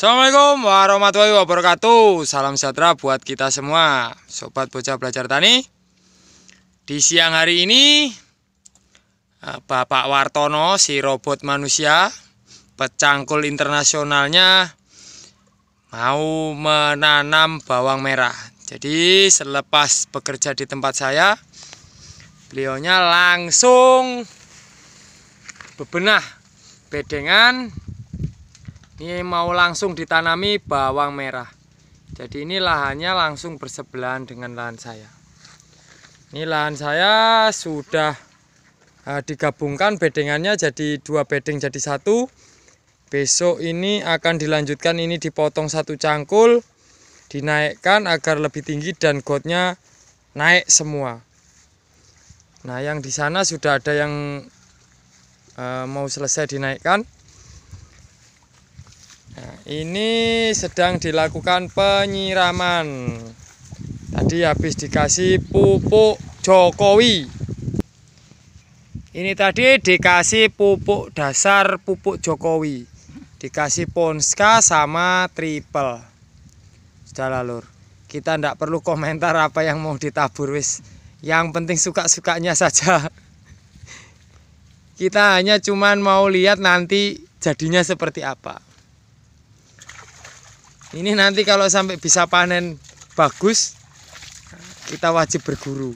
Assalamualaikum warahmatullahi wabarakatuh Salam sejahtera buat kita semua Sobat Bocah Belajar Tani Di siang hari ini eh, Bapak Wartono si robot manusia Pecangkul internasionalnya Mau menanam bawang merah Jadi selepas bekerja di tempat saya Beliaunya langsung Bebenah Bedengan ini mau langsung ditanami bawang merah jadi ini lahannya langsung bersebelahan dengan lahan saya ini lahan saya sudah eh, digabungkan bedengannya jadi dua bedeng jadi satu besok ini akan dilanjutkan ini dipotong satu cangkul dinaikkan agar lebih tinggi dan gotnya naik semua nah yang di sana sudah ada yang eh, mau selesai dinaikkan ini sedang dilakukan penyiraman tadi habis dikasih pupuk Jokowi ini tadi dikasih pupuk dasar pupuk Jokowi dikasih Ponska sama triple sudah lalur kita tidak perlu komentar apa yang mau ditabur wis yang penting suka-sukanya saja kita hanya cuman mau lihat nanti jadinya seperti apa ini nanti kalau sampai bisa panen bagus kita wajib berguru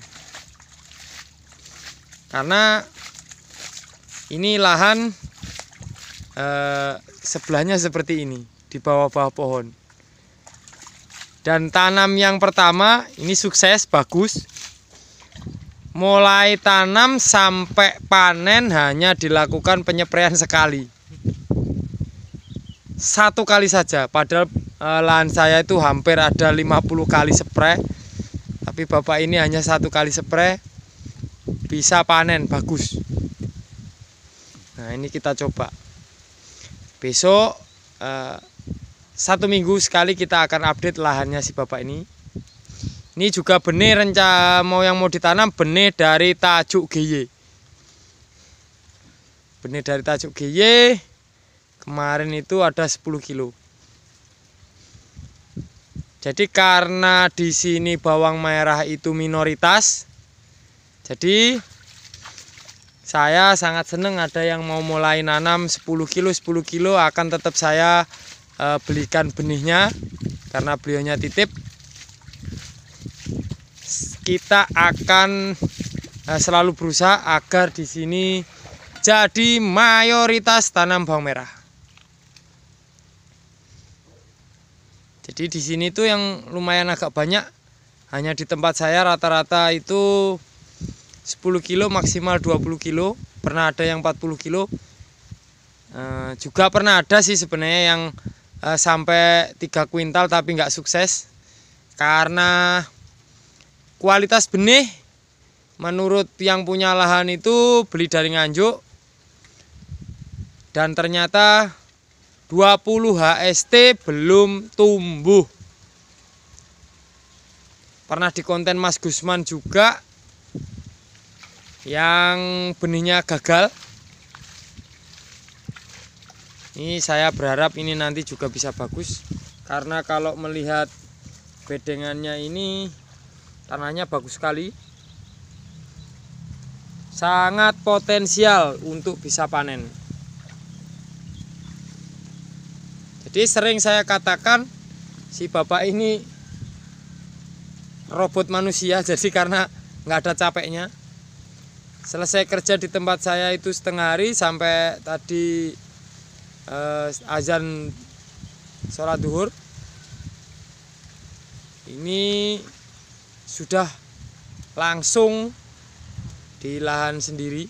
karena ini lahan eh, sebelahnya seperti ini di bawah-bawah pohon dan tanam yang pertama ini sukses bagus mulai tanam sampai panen hanya dilakukan penyepraian sekali satu kali saja padahal Eh, lahan saya itu hampir ada 50 kali spray tapi bapak ini hanya satu kali spray bisa panen bagus nah ini kita coba besok eh, satu minggu sekali kita akan update lahannya si bapak ini ini juga benih rencana mau yang mau ditanam benih dari tajuk GY benih dari tajuk GY kemarin itu ada 10 kilo jadi karena di sini bawang merah itu minoritas, jadi saya sangat senang ada yang mau mulai nanam 10 kilo 10 kilo akan tetap saya eh, belikan benihnya karena beliaunya titip. Kita akan eh, selalu berusaha agar di sini jadi mayoritas tanam bawang merah. Jadi di sini tuh yang lumayan agak banyak hanya di tempat saya rata-rata itu 10 kilo maksimal 20 kilo pernah ada yang 40 kilo e, juga pernah ada sih sebenarnya yang e, sampai 3 kuintal tapi nggak sukses karena kualitas benih menurut yang punya lahan itu beli dari nganjuk dan ternyata 20 HST belum tumbuh pernah di konten Mas Gusman juga yang benihnya gagal ini saya berharap ini nanti juga bisa bagus karena kalau melihat bedengannya ini tanahnya bagus sekali sangat potensial untuk bisa panen Jadi sering saya katakan si bapak ini robot manusia jadi karena nggak ada capeknya. Selesai kerja di tempat saya itu setengah hari sampai tadi eh, azan sholat duhur. Ini sudah langsung di lahan sendiri.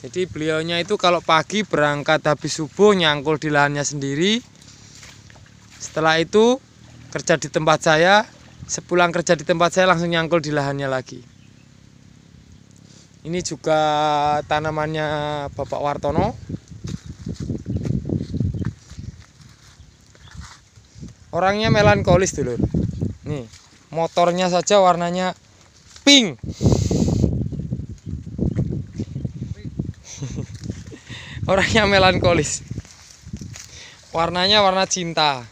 Jadi beliaunya itu kalau pagi berangkat habis subuh nyangkul di lahannya sendiri, setelah itu kerja di tempat saya, sepulang kerja di tempat saya langsung nyangkul di lahannya lagi. Ini juga tanamannya Bapak Wartono. Orangnya melankolis dulu. Nih, motornya saja warnanya pink. Orangnya melankolis. Warnanya warna cinta.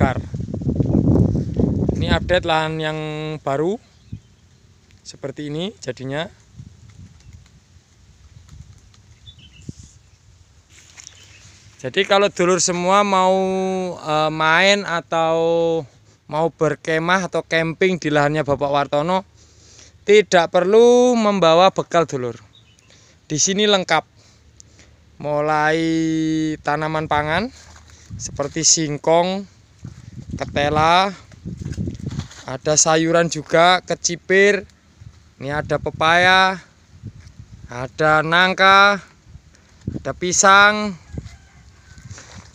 dibongkar ini update lahan yang baru seperti ini jadinya jadi kalau dulur semua mau e, main atau mau berkemah atau camping di lahannya Bapak Wartono tidak perlu membawa bekal dulur di sini lengkap mulai tanaman pangan seperti singkong ketela ada sayuran juga kecipir ini ada pepaya ada nangka ada pisang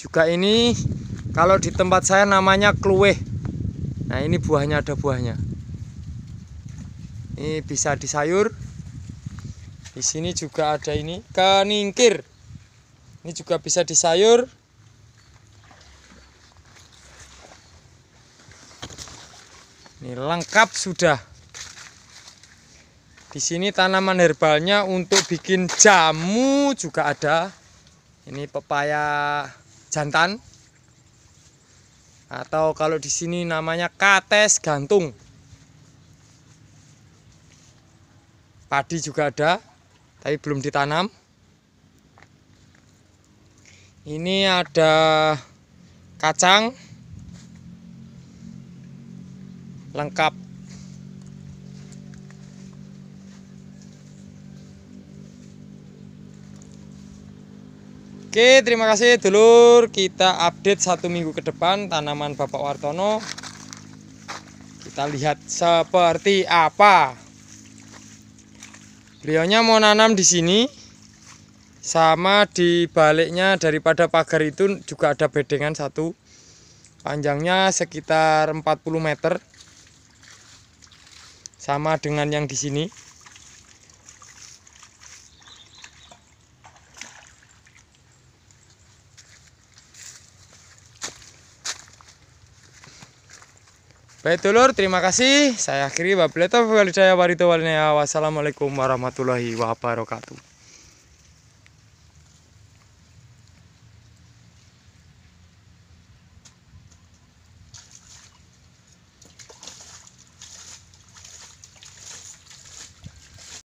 juga ini kalau di tempat saya namanya kluwe nah ini buahnya ada buahnya ini bisa disayur di sini juga ada ini keningkir ini juga bisa disayur Ini lengkap sudah. Di sini tanaman herbalnya untuk bikin jamu juga ada. Ini pepaya jantan. Atau kalau di sini namanya kates gantung. Padi juga ada, tapi belum ditanam. Ini ada kacang lengkap Oke terima kasih dulur kita update satu minggu ke depan tanaman Bapak Wartono kita lihat seperti apa beliaunya mau nanam di sini sama di baliknya daripada pagar itu juga ada bedengan satu panjangnya sekitar 40 meter sama dengan yang di sini Baik dulur, terima kasih. Saya akhiri wabillahi taufiq wal Wassalamualaikum warahmatullahi wabarakatuh.